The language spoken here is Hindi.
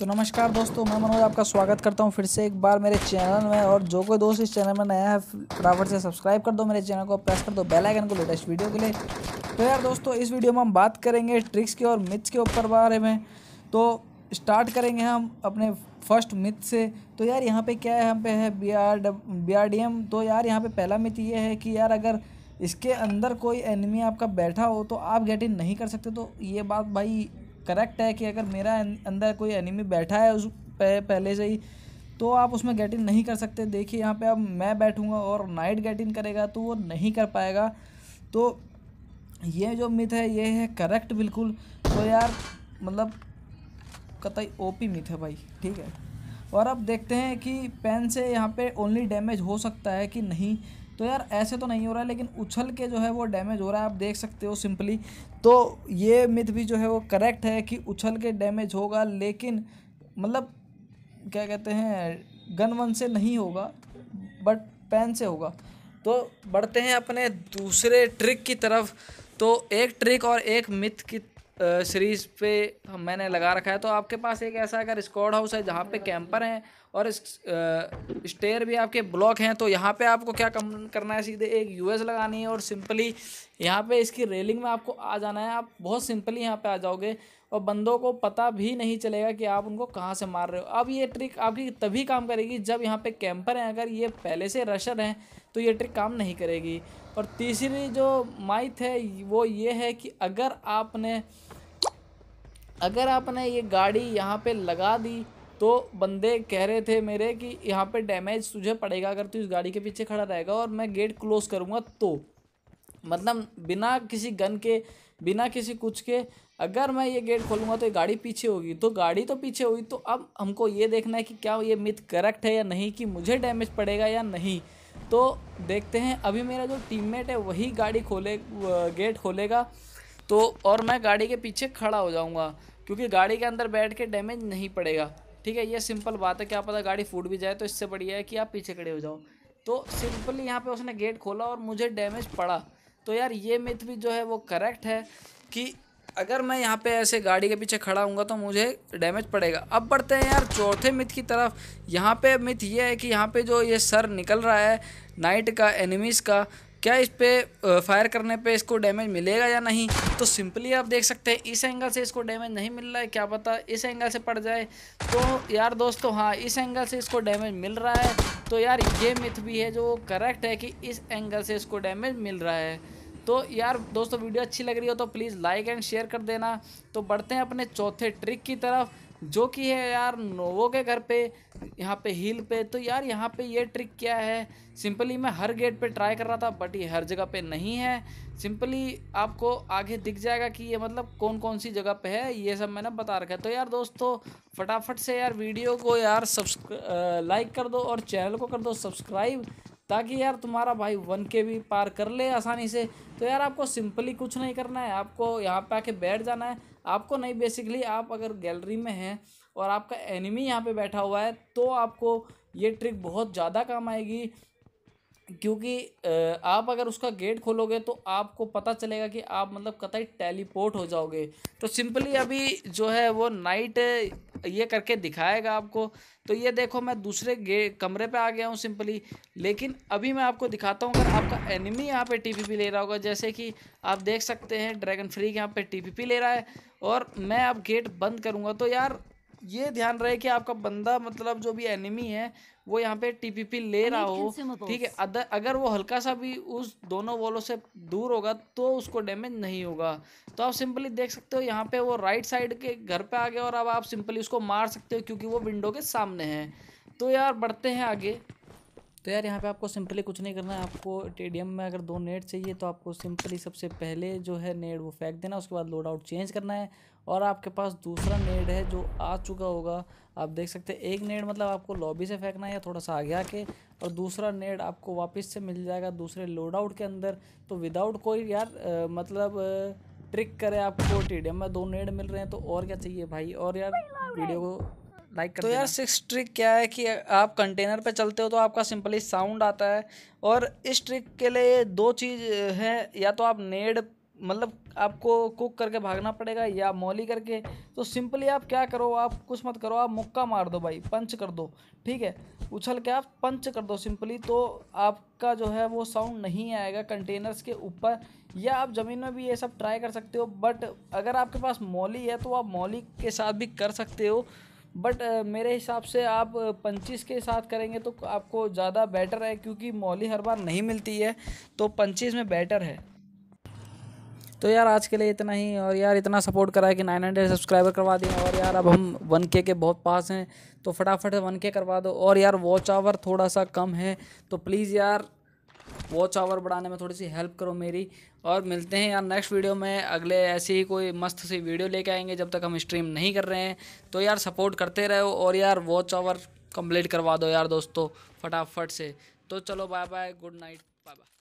तो नमस्कार दोस्तों मैं मनोज आपका स्वागत करता हूं फिर से एक बार मेरे चैनल में और जो कोई दोस्त इस चैनल में नया है फटाफट से सब्सक्राइब कर दो मेरे चैनल को प्रेस कर दो बेल आइकन को लेटेस्ट वीडियो के लिए तो यार दोस्तों इस वीडियो में हम बात करेंगे ट्रिक्स के और मिथ्स के ऊपर बारे में तो स्टार्ट करेंगे हम अपने फर्स्ट मिथ से तो यार यहाँ पर क्या है हम पे है B R B R D M तो यार यहाँ पे पहला मिथ ये है कि यार अगर इसके अंदर कोई एनिमी आपका बैठा हो तो आप गेट इन नहीं कर सकते तो ये बात भाई करेक्ट है कि अगर मेरा अं-, अंदर कोई एनिमी बैठा है उस पहले से ही तो आप उसमें गेट इन नहीं कर सकते देखिए यहाँ पे अब मैं बैठूंगा और नाइट गेट इन करेगा तो वो नहीं कर पाएगा तो ये जो मिथ है ये है करेक्ट बिल्कुल तो यार मतलब कतई ओपी मिथ है भाई ठीक है और अब देखते हैं कि पेन से यहाँ पे ओनली डैमेज हो सकता है कि नहीं तो यार ऐसे तो नहीं हो रहा है लेकिन उछल के जो है वो डैमेज हो रहा है आप देख सकते हो सिंपली तो ये मिथ भी जो है वो करेक्ट है कि उछल के डैमेज होगा लेकिन मतलब क्या कहते हैं गन वन से नहीं होगा बट पेन से होगा तो बढ़ते हैं अपने दूसरे ट्रिक की तरफ तो एक ट्रिक और एक मिथ की सीरीज़ पे मैंने लगा रखा है तो आपके पास एक ऐसा अगर स्कॉड हाउस है जहाँ पे कैंपर हैं और इस स्टेयर भी आपके ब्लॉक हैं तो यहाँ पे आपको क्या कम करना है सीधे एक यूएस लगानी है और सिंपली यहाँ पे इसकी रेलिंग में आपको आ जाना है आप बहुत सिंपली यहाँ पे आ जाओगे और बंदों को पता भी नहीं चलेगा कि आप उनको कहाँ से मार रहे हो अब ये ट्रिक आपकी तभी काम करेगी जब यहाँ पे कैंपर हैं अगर ये पहले से रशर हैं तो ये ट्रिक काम नहीं करेगी और तीसरी जो माइथ है वो ये है कि अगर आपने अगर आपने ये गाड़ी यहाँ पे लगा दी तो बंदे कह रहे थे मेरे कि यहाँ पे डैमेज तुझे पड़ेगा अगर तू इस गाड़ी के पीछे खड़ा रहेगा और मैं गेट क्लोज करूँगा तो मतलब बिना किसी गन के बिना किसी कुछ के अगर मैं ये गेट खोलूँगा तो ये गाड़ी पीछे होगी तो गाड़ी तो पीछे होगी तो अब हमको ये देखना है कि क्या ये मिथ करेक्ट है या नहीं कि मुझे डैमेज पड़ेगा या नहीं तो देखते हैं अभी मेरा जो टीममेट है वही गाड़ी खोले गेट खोलेगा तो और मैं गाड़ी के पीछे खड़ा हो जाऊँगा क्योंकि गाड़ी के अंदर बैठ के डैमेज नहीं पड़ेगा ठीक है ये सिंपल बात है क्या पता गाड़ी फूट भी जाए तो इससे बढ़िया है कि आप पीछे खड़े हो जाओ तो सिंपली यहाँ पे उसने गेट खोला और मुझे डैमेज पड़ा तो यार ये मिथ भी जो है वो करेक्ट है कि अगर मैं यहाँ पे ऐसे गाड़ी के पीछे खड़ा हूँ तो मुझे डैमेज पड़ेगा अब बढ़ते हैं यार चौथे मिथ की तरफ यहाँ पे मिथ ये है कि यहाँ पे जो ये सर निकल रहा है नाइट का एनिमीज़ का क्या इस पर फायर करने पे इसको डैमेज मिलेगा या नहीं तो सिंपली आप देख सकते हैं इस एंगल से इसको डैमेज नहीं मिल रहा है क्या पता इस एंगल से पड़ जाए तो यार दोस्तों हाँ इस एंगल से इसको डैमेज मिल रहा है तो यार ये मिथ भी है जो करेक्ट है कि इस एंगल से इसको डैमेज मिल रहा है तो यार दोस्तों वीडियो अच्छी लग रही हो तो प्लीज़ लाइक एंड शेयर कर देना तो बढ़ते हैं अपने चौथे ट्रिक की तरफ जो कि है यार नोवो के घर पे यहाँ पे हिल पे तो यार यहाँ पे ये ट्रिक क्या है सिंपली मैं हर गेट पे ट्राई कर रहा था बट ये हर जगह पे नहीं है सिंपली आपको आगे दिख जाएगा कि ये मतलब कौन कौन सी जगह पे है ये सब मैंने बता रखा है तो यार दोस्तों फटाफट से यार वीडियो को यार लाइक कर दो और चैनल को कर दो सब्सक्राइब ताकि यार तुम्हारा भाई वन के भी पार कर ले आसानी से तो यार आपको सिंपली कुछ नहीं करना है आपको यहाँ पे आके बैठ जाना है आपको नहीं बेसिकली आप अगर गैलरी में हैं और आपका एनिमी यहाँ पे बैठा हुआ है तो आपको ये ट्रिक बहुत ज़्यादा काम आएगी क्योंकि आप अगर उसका गेट खोलोगे तो आपको पता चलेगा कि आप मतलब कतई टेलीपोर्ट हो जाओगे तो सिंपली अभी जो है वो नाइट ये करके दिखाएगा आपको तो ये देखो मैं दूसरे गे कमरे पे आ गया हूँ सिंपली लेकिन अभी मैं आपको दिखाता हूँ अगर आपका एनिमी यहाँ पे टीपीपी ले रहा होगा जैसे कि आप देख सकते हैं ड्रैगन फ्री यहाँ पे टीपीपी ले रहा है और मैं अब गेट बंद करूँगा तो यार ये ध्यान रहे कि आपका बंदा मतलब जो भी एनिमी है वो यहाँ पे टीपीपी ले रहा हो ठीक है अदर अगर वो हल्का सा भी उस दोनों वॉलों से दूर होगा तो उसको डैमेज नहीं होगा तो आप सिंपली देख सकते हो यहाँ पे वो राइट साइड के घर पे आ गया और अब आप सिंपली उसको मार सकते हो क्योंकि वो विंडो के सामने है तो यार बढ़ते हैं आगे तो यार यहाँ पे आपको सिंपली कुछ नहीं करना है आपको टेडियम में अगर दो नेट चाहिए तो आपको सिंपली सबसे पहले जो है नेट वो फेंक देना उसके बाद लोड आउट चेंज करना है और आपके पास दूसरा नेड है जो आ चुका होगा आप देख सकते हैं एक नेड मतलब आपको लॉबी से फेंकना है या थोड़ा सा आगे आके और दूसरा नेड आपको वापस से मिल जाएगा दूसरे लोड आउट के अंदर तो विदाउट कोई यार आ, मतलब ट्रिक करे आपको टी में दो नेड मिल रहे हैं तो और क्या चाहिए भाई और यार वीडियो को लाइक कर तो यार सिक्स ट्रिक क्या है कि आप कंटेनर पे चलते हो तो आपका सिंपली साउंड आता है और इस ट्रिक के लिए दो चीज़ है या तो आप नेड मतलब आपको कुक करके भागना पड़ेगा या मौली करके तो सिंपली आप क्या करो आप कुछ मत करो आप मुक्का मार दो भाई पंच कर दो ठीक है उछल के आप पंच कर दो सिंपली तो आपका जो है वो साउंड नहीं आएगा कंटेनर्स के ऊपर या आप ज़मीन में भी ये सब ट्राई कर सकते हो बट अगर आपके पास मौली है तो आप मौली के साथ भी कर सकते हो बट uh, मेरे हिसाब से आप uh, पंचिस के साथ करेंगे तो आपको ज़्यादा बेटर है क्योंकि मौली हर बार नहीं मिलती है तो पंचिस में बेटर है तो यार आज के लिए इतना ही और यार इतना सपोर्ट करा है कि नाइन हंड्रेड सब्सक्राइबर करवा दिए और यार अब हम वन के बहुत पास हैं तो फटाफट वन के करवा दो और यार वॉच आवर थोड़ा सा कम है तो प्लीज़ यार वॉच आवर बढ़ाने में थोड़ी सी हेल्प करो मेरी और मिलते हैं यार नेक्स्ट वीडियो में अगले ऐसे ही कोई मस्त सी वीडियो लेके आएंगे जब तक हम स्ट्रीम नहीं कर रहे हैं तो यार सपोर्ट करते रहो और यार वॉच आवर कंप्लीट करवा दो यार दोस्तों फटाफट से तो चलो bye bye good night bye bye